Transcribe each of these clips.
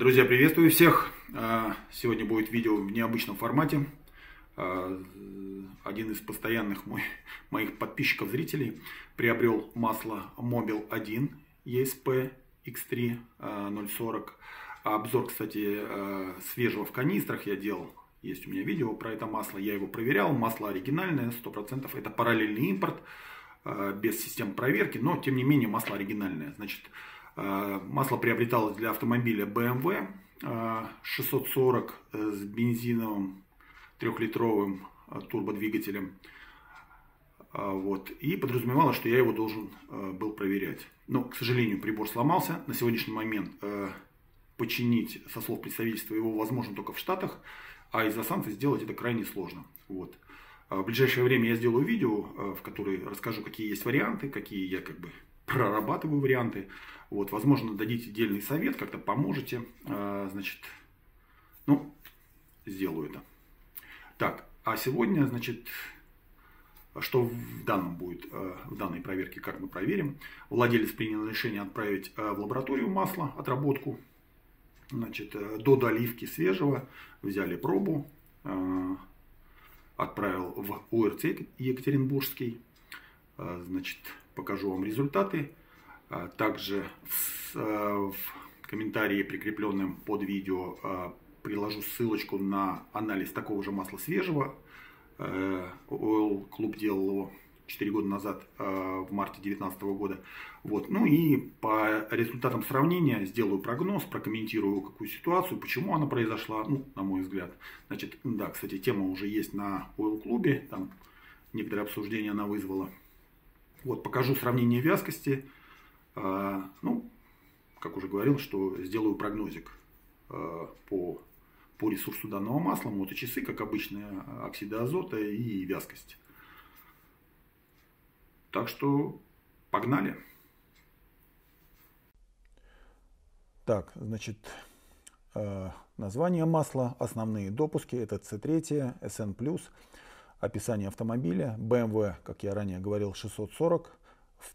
Друзья, приветствую всех. А, сегодня будет видео в необычном формате. А, один из постоянных мой, моих подписчиков, зрителей, приобрел масло Mobil 1 ESP X3 040. Обзор, кстати, а, свежего в канистрах я делал. Есть у меня видео про это масло. Я его проверял. Масло оригинальное, 100%. Это параллельный импорт без систем проверки, но тем не менее масло оригинальное. Значит, а, масло приобреталось для автомобиля BMW 640 а, с бензиновым трехлитровым а, турбодвигателем. Вот. И подразумевало, что я его должен был проверять. Но, к сожалению, прибор сломался. На сегодняшний момент починить, со слов представительства, его возможно только в Штатах, а из-за санкций сделать это крайне сложно. Вот. В ближайшее время я сделаю видео, в котором расскажу, какие есть варианты, какие я как бы прорабатываю варианты. Вот, возможно, дадите дельный совет, как-то поможете. А, значит, ну, сделаю это. Так, а сегодня, значит, что в данном будет, а, в данной проверке, как мы проверим. Владелец принял решение отправить а, в лабораторию масло, отработку. Значит, э, до доливки свежего взяли пробу, отправил в УРЦ Екатеринбургский. А, значит, покажу вам результаты. А, также в а, комментарии, прикрепленным под видео, приложу ссылочку на анализ такого же масла свежего. Э, Oil Club делал его 4 года назад, в марте 2019 года. Вот. Ну и по результатам сравнения сделаю прогноз, прокомментирую какую ситуацию, почему она произошла, ну, на мой взгляд. Значит, да, кстати, тема уже есть на Oil Club, там некоторые обсуждения она вызвала. Вот, покажу сравнение вязкости. А, ну, как уже говорил, что сделаю прогнозик а, по, по ресурсу данного масла, моточасы, как обычно, оксиды азота и вязкость. Так что погнали. Так, значит, а, название масла, основные допуски, это C3, SN+, описание автомобиля. BMW, как я ранее говорил, 640 в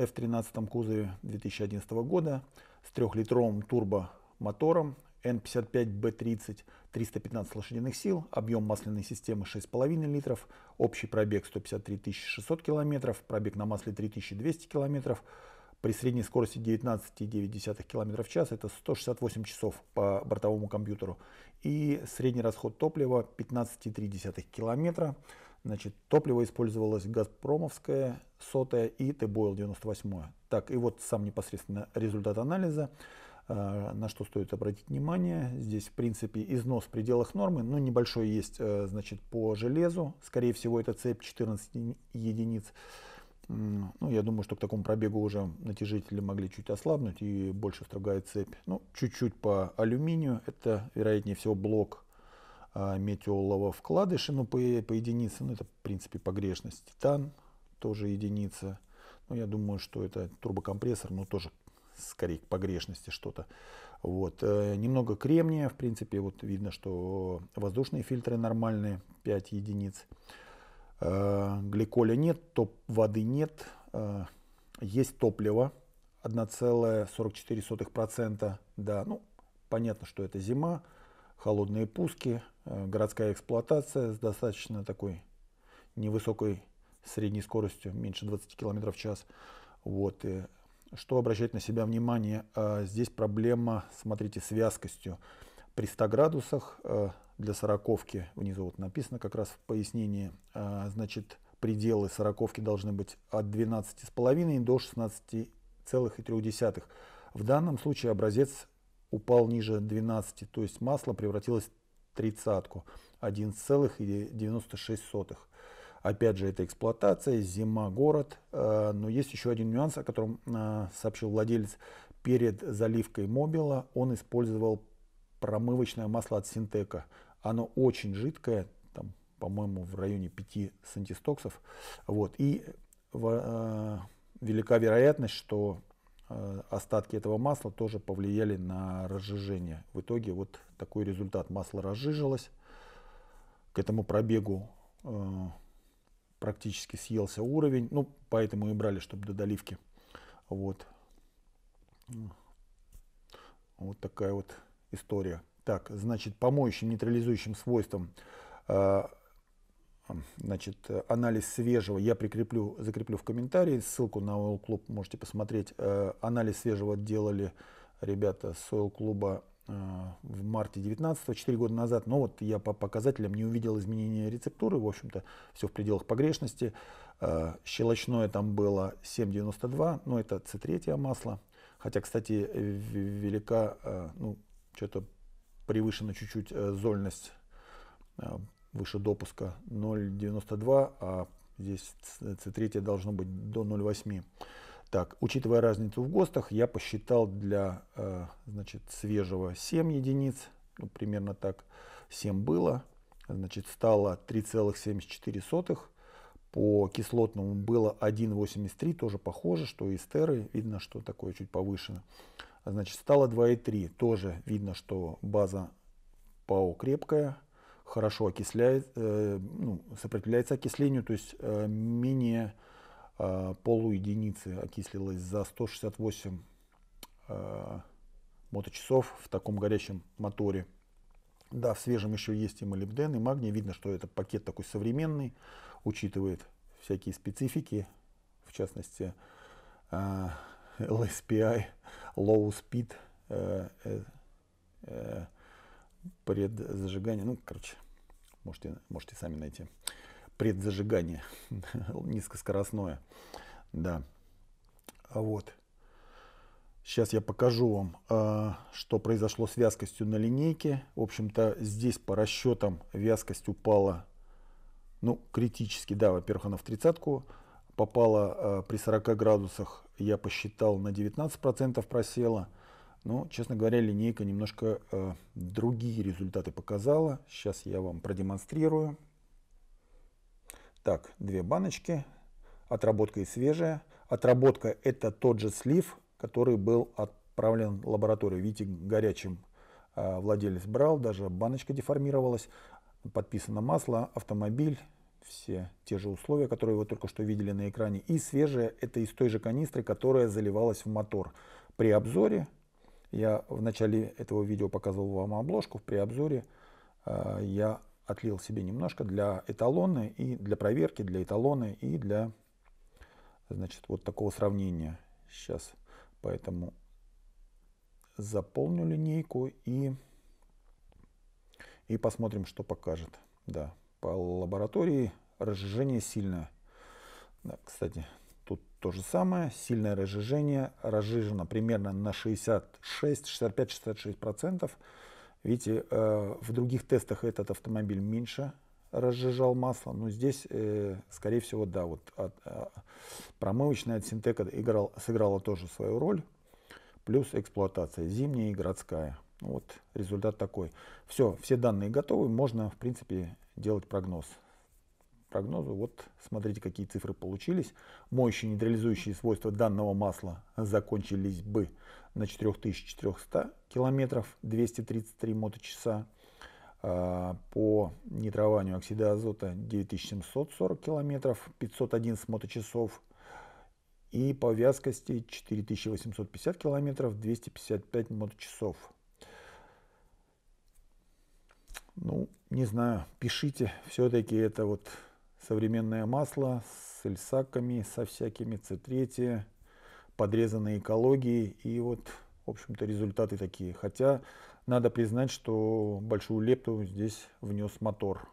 F13 кузове 2011 года с трехлитровым турбомотором N55B30 315 лошадиных сил, объем масляной системы 6,5 литров, общий пробег 153 600 километров, пробег на масле 3200 километров, при средней скорости 19,9 км в час, это 168 часов по бортовому компьютеру, и средний расход топлива 15,3 км, значит, топливо использовалось газпромовское, сотое и т 98. Так, и вот сам непосредственно результат анализа, а, на что стоит обратить внимание. Здесь, в принципе, износ в пределах нормы, но небольшой есть, э, значит, по железу, скорее всего, это цепь 14 единиц, ну, я думаю, что к такому пробегу уже натяжители могли чуть ослабнуть и больше строгает цепь. Ну, чуть-чуть по алюминию. Это, вероятнее всего, блок а, метеолова вкладыши, ну, по, по единице. Ну, это, в принципе, погрешность. Титан тоже единица. Ну, я думаю, что это турбокомпрессор, но ну, тоже скорее к погрешности что-то. Вот. Э, немного кремния, в принципе, вот видно, что воздушные фильтры нормальные, 5 единиц. Э, гликоля нет, топ воды нет, э, есть топливо 1,44%. Да, ну, понятно, что это зима, холодные пуски, э, городская эксплуатация с достаточно такой невысокой средней скоростью, меньше 20 км в час. Вот, и что обращать на себя внимание? А, здесь проблема, смотрите, с вязкостью при 100 градусах э, для сороковки, внизу вот написано как раз в пояснении, э, значит, пределы сороковки должны быть от 12,5 до 16,3. В данном случае образец упал ниже 12, то есть масло превратилось в тридцатку, 11,96. Опять же, это эксплуатация, зима, город. Э, но есть еще один нюанс, о котором сообщил владелец. Перед заливкой мобила он использовал промывочное масло от Синтека. Оно очень жидкое, там, по-моему, в районе 5 сантистоксов. Вот. И в, э, велика вероятность, что э, остатки этого масла тоже повлияли на разжижение. В итоге вот такой результат. Масло разжижилось. К этому пробегу э, практически съелся уровень. Ну, поэтому и брали, чтобы до доливки. Вот. Вот такая вот история. Так, значит, помоющим, моющим нейтрализующим свойствам э, значит, анализ свежего я прикреплю, закреплю в комментарии, ссылку на Oil Club можете посмотреть. Э, анализ свежего делали ребята с Oil Club э, в марте 19 4 года назад, но вот я по показателям не увидел изменения рецептуры, в общем-то, все в пределах погрешности. Щелочное там было 7,92, но это С3 масло, хотя, кстати, велика, ну, что-то превышена чуть-чуть э, зольность э, выше допуска 0,92, а здесь C3 должно быть до 0,8. Так, учитывая разницу в ГОСТах, я посчитал для э, значит, свежего 7 единиц, ну, примерно так 7 было, значит, стало 3,74, по кислотному было 1,83, тоже похоже, что и стеры, видно, что такое чуть повышено. А значит, стало 2,3, тоже видно, что база ПАО крепкая, хорошо окисляет, э, ну, сопротивляется окислению, то есть э, менее э, полуединицы окислилось за 168 э, моточасов в таком горячем моторе. Да, в свежем еще есть и молибден, и магний. Видно, что это пакет такой современный, учитывает всякие специфики, в частности, а, LSPI, Low Speed, э, э, э, предзажигание, ну, короче, можете, можете сами найти. Предзажигание низкоскоростное, да. Вот. Сейчас я покажу вам, а, что произошло с вязкостью на линейке. В общем-то, здесь по расчетам вязкость упала, ну, критически, да, во-первых, она в тридцатку попала а, при 40 градусах, я посчитал, на 19% просела. Но, ну, честно говоря, линейка немножко а, другие результаты показала. Сейчас я вам продемонстрирую. Так, две баночки. Отработка и свежая. Отработка это тот же слив, который был отправлен в лабораторию. Видите, горячим а, владелец брал, даже баночка деформировалась, подписано масло, автомобиль, все те же условия, которые вы только что видели на экране. И свежая это из той же канистры, которая заливалась в мотор. При обзоре, я в начале этого видео показывал вам обложку, при обзоре э, я отлил себе немножко для эталона и для проверки, для эталона и для значит, вот такого сравнения. Сейчас Поэтому заполню линейку и, и посмотрим, что покажет. Да, по лаборатории разжижение сильное. Да, кстати, тут то же самое. Сильное разжижение разжижено примерно на 66-65-66%. Видите, э, в других тестах этот автомобиль меньше разжижал масло, но здесь, э, скорее всего, да, вот от, а, промывочная от синтека играл, сыграла тоже свою роль, плюс эксплуатация зимняя и городская. Ну вот результат такой. Все, все данные готовы, можно, в принципе, делать прогноз. Прогнозу, вот смотрите, какие цифры получились. Моющие нейтрализующие свойства данного масла закончились бы на 4400 километров, 233 моточаса. часа Э, по нитрованию оксида азота 9740 километров, 511 моточасов и по вязкости 4850 километров, 255 моточасов. Ну, не знаю, пишите. Все-таки это вот современное масло с эльсаками, со всякими С3, подрезанной экологии И вот, в общем-то, результаты такие. Хотя надо признать, что большую лепту здесь внес мотор.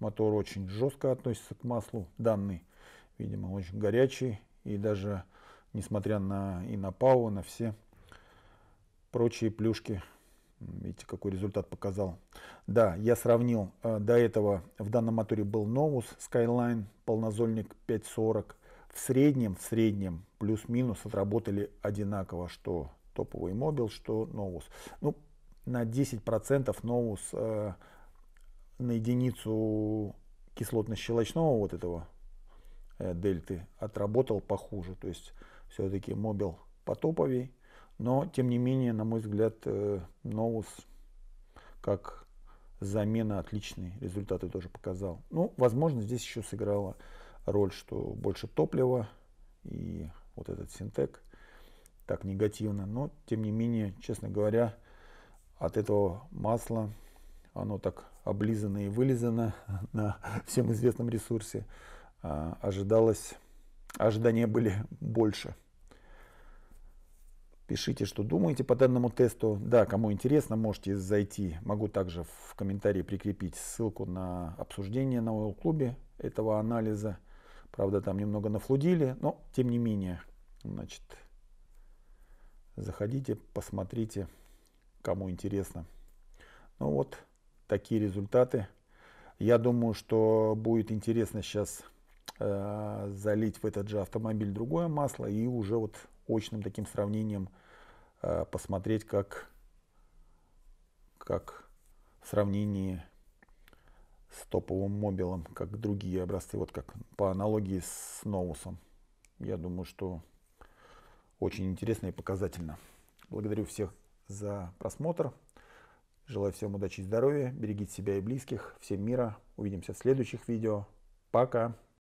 Мотор очень жестко относится к маслу, данный, видимо, очень горячий. И даже несмотря на и на ПАО, на все прочие плюшки, видите, какой результат показал. Да, я сравнил, э, до этого в данном моторе был Novus Skyline, полнозольник 540. В среднем, в среднем, плюс-минус отработали одинаково, что топовый мобил, что Novus. Ну, на 10% ноус э, на единицу кислотно-щелочного вот этого э, дельты отработал похуже. То есть все-таки мобил потоповей, но тем не менее, на мой взгляд, э, ноус как замена отличные результаты тоже показал. Ну, возможно, здесь еще сыграла роль, что больше топлива и вот этот синтек так негативно, но тем не менее, честно говоря, от этого масла. Оно так облизано и вылизано на всем известном ресурсе. А, ожидалось, ожидания были больше. Пишите, что думаете по данному тесту. Да, кому интересно, можете зайти. Могу также в комментарии прикрепить ссылку на обсуждение на Oil-клубе этого анализа. Правда, там немного нафлудили, но тем не менее. Значит, заходите, посмотрите кому интересно. Ну вот, такие результаты. Я думаю, что будет интересно сейчас э, залить в этот же автомобиль другое масло и уже вот очным таким сравнением э, посмотреть, как, как в сравнении с топовым мобилом, как другие образцы, вот как по аналогии с Новусом. Я думаю, что очень интересно и показательно. Благодарю всех за просмотр. Желаю всем удачи и здоровья. Берегите себя и близких. Всем мира. Увидимся в следующих видео. Пока.